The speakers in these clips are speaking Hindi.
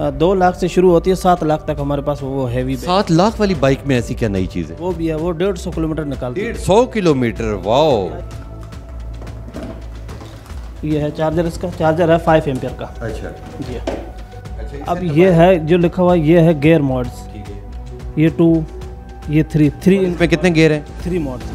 दो लाख से शुरू होती है सात लाख तक हमारे पास वो हैवी सात लाख वाली बाइक में ऐसी क्या नई चीज़ है वो भी है वो डेढ़ सौ किलोमीटर निकालती डेढ़ सौ किलोमीटर वाओ ये है चार्जर इसका चार्जर है फाइव एम्पियर का अच्छा जी अच्छा, अब तो ये है जो लिखा हुआ ये है गेयर मॉड्स ये टू ये थ्री थ्री पे कितने गेयर हैं थ्री मॉड्स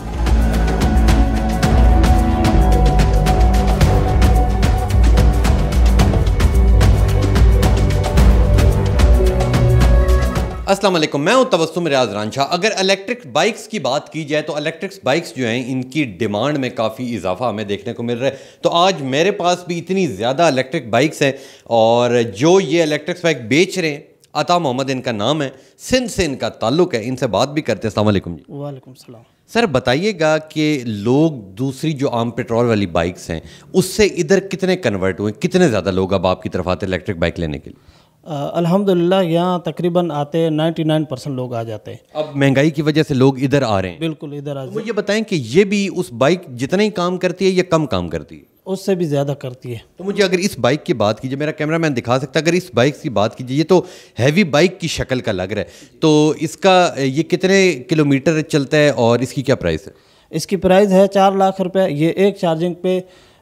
अस्सलाम वालेकुम मैं हूं तवसुम रियाज रांझा अगर इलेक्ट्रिक बाइक्स की बात की जाए तो इलेक्ट्रिक्स बाइक्स जो हैं इनकी डिमांड में काफ़ी इजाफा हमें देखने को मिल रहा है तो आज मेरे पास भी इतनी ज़्यादा इलेक्ट्रिक बाइक्स हैं और जो ये इलेक्ट्रिक्स बाइक बेच रहे हैं अता मोहम्मद इनका नाम है सिंध से इनका ताल्लुक है इनसे बात भी करते हैं असलम जी वालेकुम सलाम सर बताइएगा कि लोग दूसरी जो आम पेट्रोल वाली बाइक्स हैं उससे इधर कितने कन्वर्ट हुए कितने ज़्यादा लोग अब आपकी तरफ आते हैं इलेक्ट्रिक बाइक लेने के लिए अल्हम्दुलिल्लाह यहाँ तकरीबन आते नाइन्टी नाइन परसेंट लोग आ जाते हैं अब महंगाई की वजह से लोग इधर आ रहे हैं बिल्कुल इधर आ तो ये बताएं कि ये भी उस बाइक जितना ही काम करती है या कम काम करती है उससे भी ज़्यादा करती है तो मुझे अगर इस बाइक की बात कीजिए मेरा कैमरा मैन दिखा सकता है अगर इस बाइक की बात कीजिए ये तो हैवी बाइक की शक्ल का लग रहा है तो इसका ये कितने किलोमीटर चलता है और इसकी क्या प्राइस है इसकी प्राइस है चार लाख रुपये ये एक चार्जिंग पे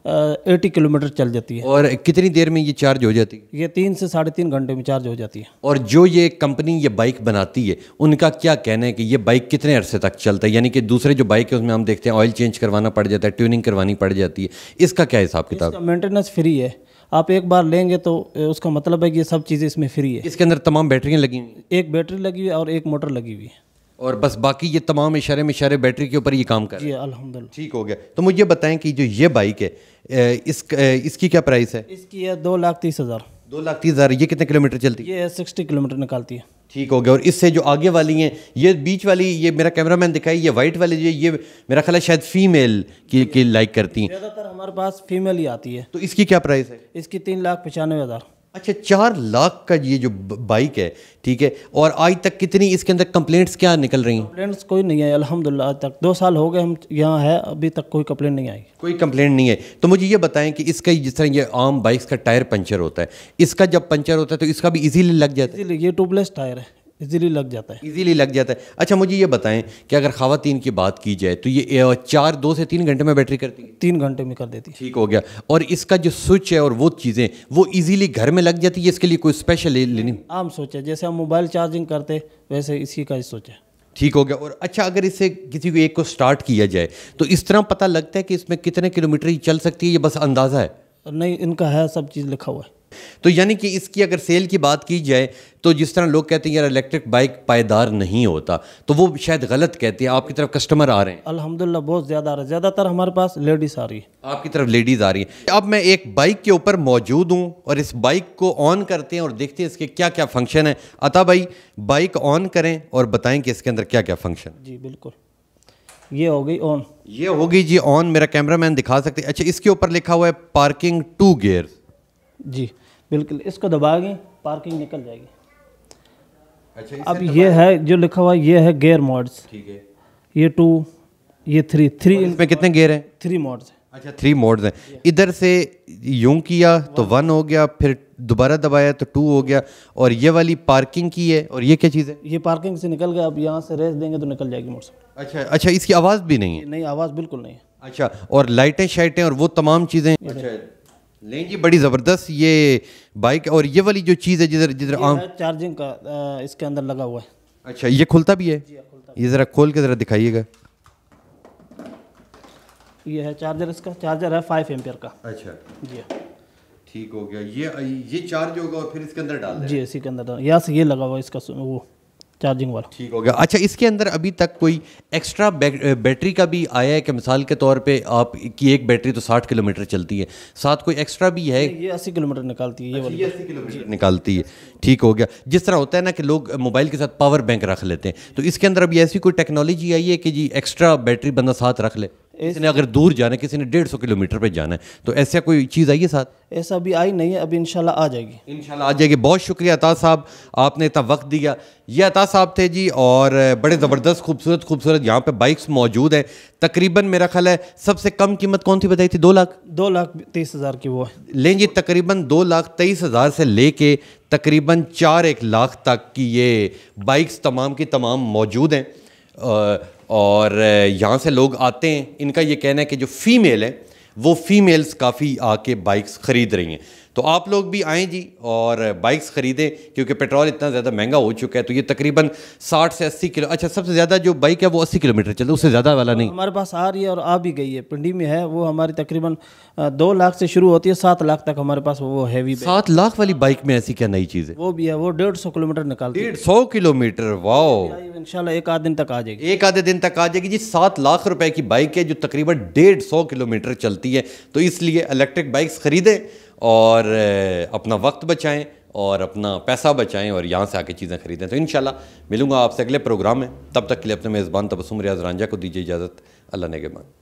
एटी किलोमीटर चल जाती है और कितनी देर में ये चार्ज हो जाती है ये तीन से साढ़े तीन घंटे में चार्ज हो जाती है और जो ये कंपनी ये बाइक बनाती है उनका क्या कहना है कि ये बाइक कितने अरसे तक चलता है यानी कि दूसरे जो बाइक है उसमें हम देखते हैं ऑयल चेंज करवाना पड़ जाता है ट्यूनिंग करवानी पड़ जाती है इसका क्या हिसाब किताब मेंटेनेंस फ्री है आप एक बार लेंगे तो उसका मतलब है कि ये सब चीज़ें इसमें फ्री है इसके अंदर तमाम बैटरियाँ लगी हुई एक बैटरी लगी हुई है और एक मोटर लगी हुई है और बस बाकी ये तमाम इशारे में इशारे बैटरी के ऊपर ये काम कर अलहमदिल्ला ठीक हो गया तो मुझे बताएं कि जो ये बाइक है इस इसकी क्या प्राइस है इसकी है दो लाख तीस हज़ार दो लाख तीस हज़ार ये कितने किलोमीटर चलती है ये सिक्सटी किलोमीटर निकालती है ठीक हो गया और इससे जो आगे वाली हैं ये बीच वाली ये मेरा कैमरा मैन दिखाई ये वाइट वाली जो ये मेरा ख्याल शायद फीमेल की, की लाइक करती हैं ज़्यादातर हमारे पास फीमेल ही आती है तो इसकी क्या प्राइस है इसकी तीन लाख पचानवे हज़ार अच्छा चार लाख का ये जो बाइक है ठीक है और आज तक कितनी इसके अंदर कंप्लेंट्स क्या निकल रही हैं कंप्लेंट्स कोई नहीं है अल्हम्दुलिल्लाह आज तक दो साल हो गए हम यहाँ है अभी तक कोई कंप्लेंट नहीं आई कोई कंप्लेंट नहीं है तो मुझे ये बताएं कि इसका जिस तरह ये आम बाइक्स का टायर पंचर होता है इसका जब पंचर होता है तो इसका भी ईजीली लग जाता है ये ट्यूबलेस टायर है इजीली लग जाता है इजीली लग जाता है अच्छा मुझे ये बताएं कि अगर खातन की बात की जाए तो ये चार दो से तीन घंटे में बैटरी करती है तीन घंटे में कर देती है ठीक हो गया और इसका जो स्विच है और वो चीज़ें वो इजीली घर में लग जाती है इसके लिए कोई स्पेशल लेनी आम सोच है जैसे हम मोबाइल चार्जिंग करते वैसे इसी का सोच है ठीक हो गया और अच्छा अगर इसे किसी को एक को स्टार्ट किया जाए तो इस तरह पता लगता है कि इसमें कितने किलोमीटर चल सकती है ये बस अंदाज़ा है नहीं इनका है सब चीज़ लिखा हुआ है तो यानी कि इसकी अगर सेल की बात की जाए तो जिस तरह लोग कहते हैं यार इलेक्ट्रिक बाइक पायदार नहीं होता तो वो शायद गलत कहते हैं आपकी तरफ कस्टमर आ रहे हैं अलहमदिल्ला बहुत ज़्यादा आ रहा है ज़्यादातर हमारे पास लेडीज़ आ रही है आपकी तरफ लेडीज़ आ रही है अब मैं एक बाइक के ऊपर मौजूद हूँ और इस बाइक को ऑन करते हैं और देखते हैं इसके क्या क्या फंक्शन है अता भाई बाइक ऑन करें और बताएँ कि इसके अंदर क्या क्या फंक्शन जी बिल्कुल ये हो गई ऑन ये हो गई जी ऑन मेरा कैमरा मैन दिखा सकते अच्छा इसके ऊपर लिखा हुआ है पार्किंग टू गेयर जी बिल्कुल इसको दबाएंगे पार्किंग निकल जाएगी अच्छा अब ये है जो लिखा हुआ ये है गेयर मॉड्स ठीक है ये टू ये थ्री थ्री पे कितने गेयर हैं थ्री मॉड्स अच्छा थ्री मोड्स हैं इधर से यूं किया तो वन हो गया फिर दोबारा दबाया तो टू हो गया और ये वाली पार्किंग की है और ये क्या चीज़ है ये पार्किंग से निकल गया अब यहाँ से रेस देंगे तो निकल जाएगी मोटरसाइकिल अच्छा अच्छा इसकी आवाज़ भी नहीं है नहीं आवाज़ बिल्कुल नहीं है अच्छा और लाइटें शाइटें और वो तमाम चीज़ें अच्छा नहीं जी बड़ी ज़बरदस्त ये बाइक और ये वाली जो चीज़ है जिधर जिधर आम चार्जिंग का आ, इसके अंदर लगा हुआ है अच्छा ये खुलता भी है जी, हाँ, ये ज़रा खोल के ज़रा दिखाइएगा ये है चार्जर इसका चार्जर है फाइव एम्पियर का अच्छा जी हाँ। ठीक हो गया ये ये चार्ज होगा और फिर इसके अंदर डाल जी इसी के अंदर यहाँ से ये लगा हुआ इसका वो चार्जिंग वाला ठीक हो गया अच्छा इसके अंदर अभी तक कोई एक्स्ट्रा बैटरी का भी आया है कि मिसाल के तौर पे आप की एक बैटरी तो 60 किलोमीटर चलती है साथ कोई एक्स्ट्रा भी है ये 80 किलोमीटर निकालती है ये अच्छा, वाली अस्सी किलोमीटर निकालती है ठीक हो गया जिस तरह होता है ना कि लोग मोबाइल के साथ पावर बैंक रख लेते हैं तो इसके अंदर अभी ऐसी कोई टेक्नोलॉजी आई है कि जी एक्स्ट्रा बैटरी बंदा साथ रख ले किसी ने अगर दूर जाना है किसी ने डेढ़ सौ किलोमीटर पर जाना है तो ऐसा कोई चीज़ आई है साथ ऐसा अभी आई नहीं है अभी इनशाला आ जाएगी इन आ जाएगी बहुत शुक्रिया अता साहब आपने इतना वक्त दिया ये अता साहब थे जी और बड़े ज़बरदस्त खूबसूरत खूबसूरत यहाँ पे बाइक्स मौजूद है तकरीबन मेरा ख्याल है सबसे कम कीमत कौन सी बताई थी दो लाख दो लाख तेईस हज़ार की वो है लें जी तकरीबन दो लाख तेईस हज़ार से ले कर तकरीबन चार एक लाख तक की ये बाइक्स तमाम की तमाम मौजूद हैं और यहाँ से लोग आते हैं इनका ये कहना है कि जो फ़ीमेल है वो फ़ीमेल्स काफ़ी आके बाइक्स ख़रीद रही हैं तो आप लोग भी आएँ जी और बाइक्स ख़रीदें क्योंकि पेट्रोल इतना ज़्यादा महंगा हो चुका है तो ये तकरीबन 60 से 80 किलो अच्छा सबसे ज़्यादा जो बाइक है वो 80 किलोमीटर चलता है उससे ज़्यादा वाला नहीं हमारे पास आ रही है और आ भी गई है पिंडी में है वो हमारी तकरीबन दो लाख से शुरू होती है सात लाख तक हमारे पास वो हैवी सात लाख वाली बाइक में ऐसी क्या नई चीज़ है वो भी है वो डेढ़ सौ किलोमीटर निकाल डेढ़ सौ किलोमीटर वाओ इन एक आधे दिन तक आ जाएगी एक आधे दिन तक आ जाएगी जी सात लाख रुपए की बाइक है जो तकरीबन डेढ़ सौ किलोमीटर चलती है तो इसलिए इलेक्ट्रिक बाइक्स खरीदें और अपना वक्त बचाएं और अपना पैसा बचाएं और यहाँ से आके चीज़ें खरीदें तो इन मिलूंगा आपसे अगले प्रोग्राम में तब तक के लिए अपने मेज़बान तबसुम रियाज रांझा को दीजिए इजाज़त अल्लाह ने के